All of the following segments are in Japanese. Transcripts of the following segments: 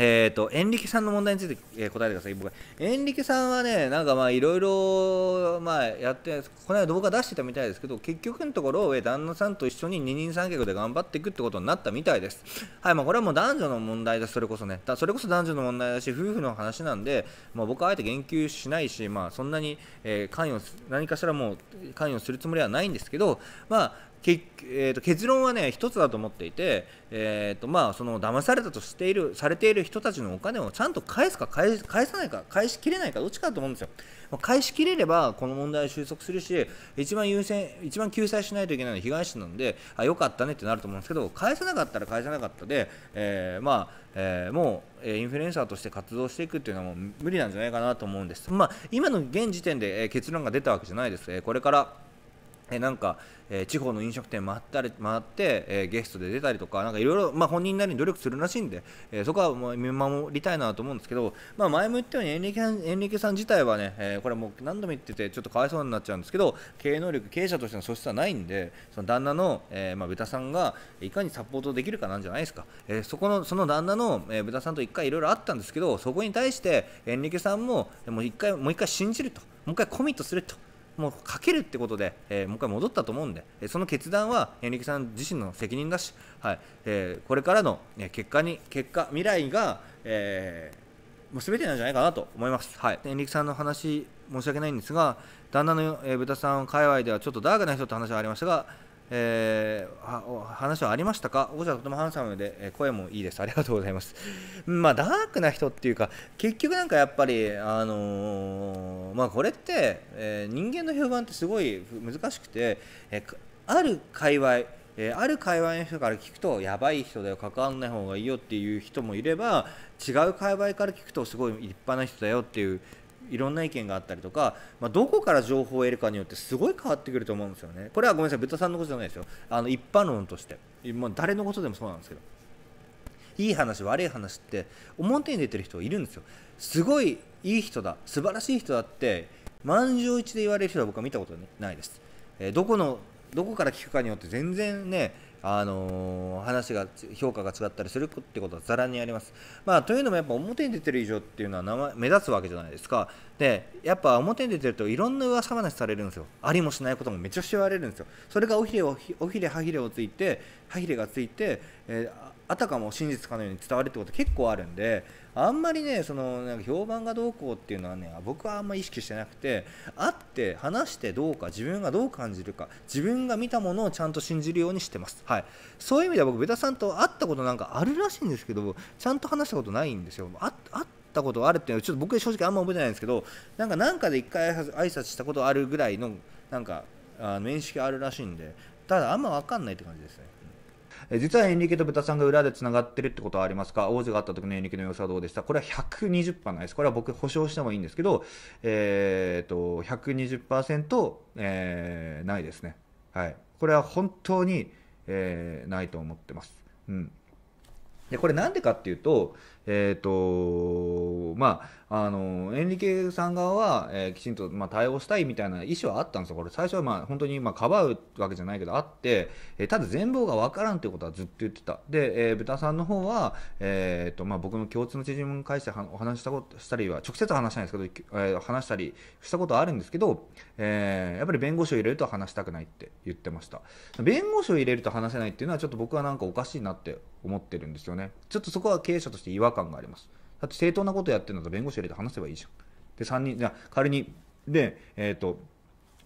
えっ、ー、と、エンリケさんの問題について、え答えてください。僕、エンリケさんはね、なんかまあ、いろいろ、まあ、やって、この間動画出してたみたいですけど、結局のところ、え旦那さんと一緒に二人三脚で頑張っていくってことになったみたいです。はい、まあ、これはもう男女の問題でそれこそね。だそれこそ男女の問題だし、夫婦の話なんで、もう僕はあえて言及しないし、まあ、そんなに、えー、関与、何かしらもう、関与するつもりはないんですけど、まあ、けえー、と結論はね一つだと思っていて、えーとまあ、その騙されたとしているされている人たちのお金をちゃんと返すか返さないか返しきれないかどっちかだと思うんですよ返しきれればこの問題は収束するし一番優先一番救済しないといけないのは被害者なんであよかったねってなると思うんですけど返さなかったら返さなかったで、えー、まあえー、もうインフルエンサーとして活動していくっていうのはもう無理なんじゃないかなと思うんです、まあ、今の現時点で結論が出たわけじゃないです、これからえなんか、えー、地方の飲食店回ったり回って、えー、ゲストで出たりとかなんかいろいろ、まあ、本人なりに努力するらしいんで、えー、そこはもう見守りたいなと思うんですけど、まあ、前も言ったようにエンリケエンリケさん自体はね、えこれもう何度も言っててちょっとかわいそうになっちゃうんですけど経営能力経営者としての素質はないんでその旦那の、えまあ、豚さんがいかにサポートできるかなんじゃないですか、えそこのその旦那の、え豚さんと1回いろいろあったんですけどそこに対してエンリケさんももう1回もう1回信じるともう1回コミットすると。もうかけるってことで、えー、もう一回戻ったと思うんで、その決断はエンリケさん自身の責任だし、はいえー、これからの結果に、結果、未来が、えー、もう全てなんじゃないかなと思います。はい、エンリケさんの話、申し訳ないんですが、旦那の、えー、豚さん界隈ではちょっとダークな人って話がありましたが、えー、話はありましたか王者とてもハンサムで声もいいですありがとうございますまあダークな人っていうか結局なんかやっぱりあのー、まあこれって、えー、人間の評判ってすごい難しくて、えある界隈えある界隈の人から聞くとやばい人だよ関わんない方がいいよっていう人もいれば違う界隈から聞くとすごい立派な人だよっていういろんな意見があったりとか、まあ、どこから情報を得るかによってすごい変わってくると思うんですよねこれはごめんなさい豚さんのことじゃないですよあの一般論としても誰のことでもそうなんですけどいい話悪い話って表に出てる人いるんですよすごいいい人だ素晴らしい人だって満場一致で言われる人は僕は見たことないです、えー、どこのどこから聞くかによって全然ねあのー、話が評価が違ったりするってことはざらにあります。まあ、というのもやっぱ表に出てる以上っていうのは名前目立つわけじゃないですか。でやっぱ表に出てるといろんな噂話されるんですよ。ありもしないこともめちゃくちゃ言われるんですよ。それがおひれをおひれはひれをついてはひれがついて、えーあたかも真実かのように伝わるってこと結構あるんであんまりねそのなんか評判がどうこうっていうのはね僕はあんま意識してなくて会って話してどうか自分がどう感じるか自分が見たものをちゃんと信じるようにしてます、はい、そういう意味では僕ベタさんと会ったことなんかあるらしいんですけどちゃんと話したことないんですよ会ったことあるっていうのはちょっと僕正直あんま覚えてないんですけどなんかなんかで1回挨拶したことあるぐらいのなんかあ面識あるらしいんでただあんま分かんないって感じですねえ実はエンリケと豚さんが裏で繋がってるってことはありますか王子があった時のエンリケの様子はどうでしたこれは120%ないです。これは僕保証してもいいんですけど、えー、と、120%、えー、ないですね。はい。これは本当に、えー、ないと思ってます。うん。でこれなんでかっていうと、えっ、ー、と、まあ、あの、エンリケさん側は、えー、きちんと、まあ、対応したいみたいな意思はあったんですよ。これ最初は、まあ、本当に、まあ、かばうわけじゃないけど、あって、えー、ただ全貌がわからんということはずっと言ってた。で、えー、豚さんの方は、えっ、と、まあ、僕の共通の知人に関してはお話したこと、したりは、直接話したいんですけど、え話したりしたことはあるんですけど、えやっぱり弁護士を入れると話したくないって言ってました。弁護士を入れると話せないっていうのは、ちょっと僕はなんかおかしいなって思ってるんですよね。ちょっとそこは経営者として違和感があります。だって正当なことやってるんだと弁護士入れて話せばいいじゃん。で、3人、じゃ仮に、で、えっ、ー、と、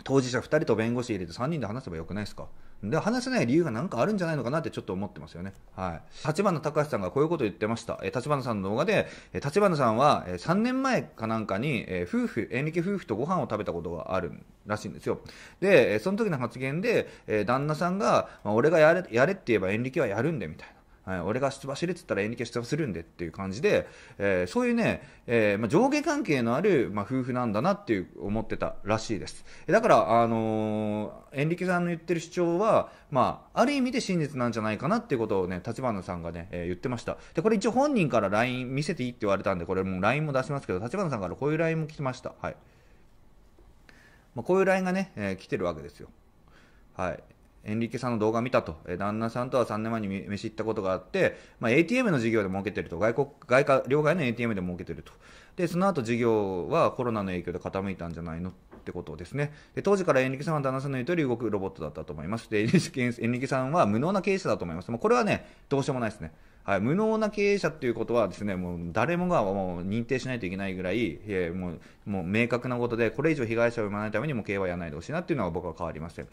当事者2人と弁護士入れて3人で話せばよくないですかで話せない理由が何かあるんじゃないのかなってちょっと思ってますよね。はい。立花隆さんがこういうことを言ってました。え立花さんの動画で、え立花さんは、え3年前かなんかに、え夫婦、エンリケ夫婦とご飯を食べたことがあるらしいんですよ。で、えその時の発言で、え旦那さんが、まあ、俺がやれやれって言えばエンリケはやるんでみたいな。はい、俺が出馬しれるっつったらエンリケ出馬するんでっていう感じで、えー、そういうね、えー、まあ、上下関係のある、まあ、夫婦なんだなっていう思ってたらしいです。だから、あのー、エンリケさんの言ってる主張は、まあ、ある意味で真実なんじゃないかなっていうことをね、立花さんがね、え言ってました。で、これ一応本人から LINE 見せていいって言われたんで、これもう LINE も出しますけど、立花さんからこういう LINE も来てました。はい。まあ、こういう LINE がね、え来てるわけですよ。はい。エンリケさんの動画見たと、え旦那さんとは3年前に飯行ったことがあって、まあ、ATM の事業で儲けてると、外国外貨両替の ATM で儲けてると、でその後事業はコロナの影響で傾いたんじゃないのってことですねで当時からエンリケさんは旦那さんの言う通り動くロボットだったと思います、でエンリケさんは無能な経営者だと思います、もうこれはね、どうしようもないですね。はい、無能な経営者っていうことはですね、もう誰もがもう認定しないといけないぐらい、いもうもう明確なことで、これ以上被害者を生まないためにも経営はやらないでほしいなっていうのは僕は変わりません。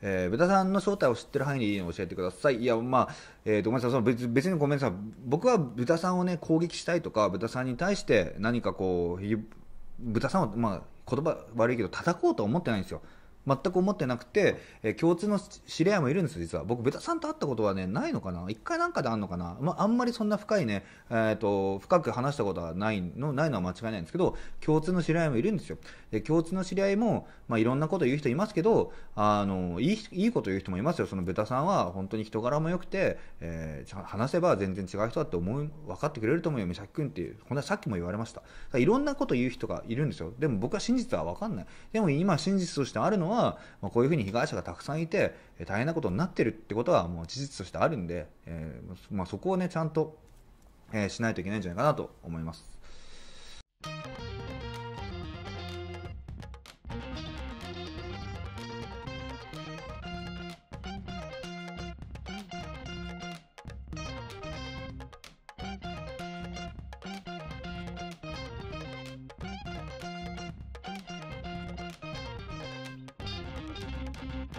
えー、豚さんの正体を知ってる範囲で教えてください。いや、まあ、えー、ごめんなさい、その別別にごめんなさい、僕は豚さんをね、攻撃したいとか、豚さんに対して何かこう、豚さんを、まあ、言葉悪いけど、叩こうとは思ってないんですよ。全く思ってなくて、え共通の知り合いもいるんです実は僕ベタさんと会ったことはねないのかな一回なんかであんのかな、まあ、あんまりそんな深いね、えーと、と深く話したことはないのないのは間違いないんですけど共通の知り合いもいるんですよで共通の知り合いも、まあ、いろんなこと言う人いますけどあのいいいいこと言う人もいますよそのベタさんは本当に人柄も良くて、えー、話せば全然違う人だって思い分かってくれると思うよ美咲君っていうこんなさっきも言われましたいろんなこと言う人がいるんですよでも僕は真実は分かんないでも今真実としてあるのはは、まあ、こういうふうに被害者がたくさんいて、大変なことになってるってことは、もう事実としてあるんで、えー、まあ、そこをね、ちゃんと、えー、しないといけないんじゃないかなと思います。